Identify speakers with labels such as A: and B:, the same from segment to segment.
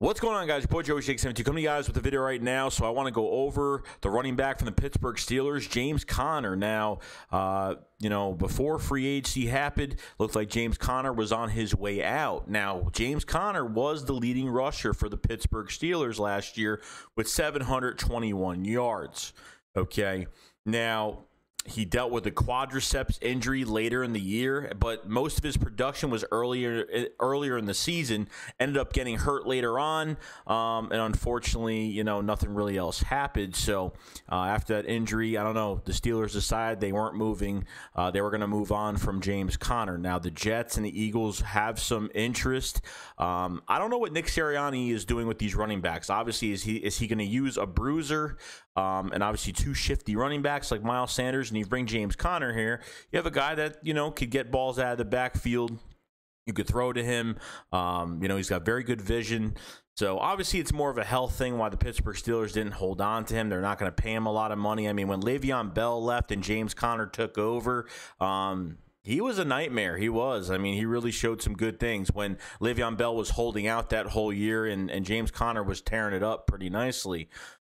A: What's going on, guys? Boy Joey Shake 72 coming to you guys with a video right now. So I want to go over the running back from the Pittsburgh Steelers, James Conner. Now, uh, you know, before free agency happened, looked like James Conner was on his way out. Now, James Conner was the leading rusher for the Pittsburgh Steelers last year with 721 yards. Okay. Now, he dealt with a quadriceps injury later in the year, but most of his production was earlier earlier in the season. Ended up getting hurt later on, um, and unfortunately, you know, nothing really else happened. So uh, after that injury, I don't know. The Steelers decided they weren't moving; uh, they were going to move on from James Conner. Now the Jets and the Eagles have some interest. Um, I don't know what Nick Sirianni is doing with these running backs. Obviously, is he is he going to use a bruiser um, and obviously two shifty running backs like Miles Sanders? and you bring James Conner here, you have a guy that, you know, could get balls out of the backfield. You could throw to him. Um, you know, he's got very good vision. So obviously, it's more of a health thing why the Pittsburgh Steelers didn't hold on to him. They're not going to pay him a lot of money. I mean, when Le'Veon Bell left and James Conner took over, um, he was a nightmare. He was. I mean, he really showed some good things when Le'Veon Bell was holding out that whole year, and, and James Conner was tearing it up pretty nicely.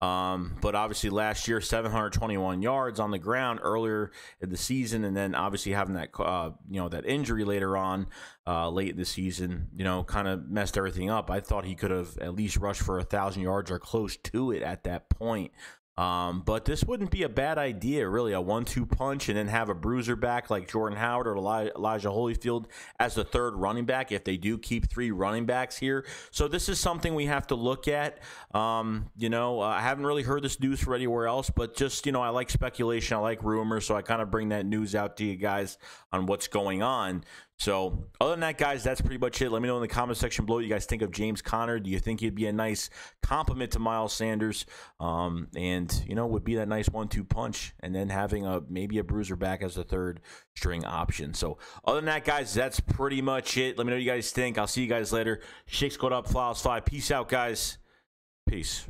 A: Um, but obviously, last year, 721 yards on the ground earlier in the season, and then obviously having that uh, you know that injury later on, uh, late in the season, you know, kind of messed everything up. I thought he could have at least rushed for a thousand yards or close to it at that point. Um, but this wouldn't be a bad idea, really, a one-two punch, and then have a bruiser back like Jordan Howard or Elijah Holyfield as the third running back if they do keep three running backs here. So this is something we have to look at. Um, you know, uh, I haven't really heard this news from anywhere else, but just you know, I like speculation, I like rumors, so I kind of bring that news out to you guys on what's going on. So, other than that, guys, that's pretty much it. Let me know in the comment section below what you guys think of James Conner. Do you think he'd be a nice compliment to Miles Sanders? Um, and, you know, would be that nice one two punch and then having a maybe a bruiser back as the third string option. So, other than that, guys, that's pretty much it. Let me know what you guys think. I'll see you guys later. Shakes going up, flowers fly. Peace out, guys. Peace.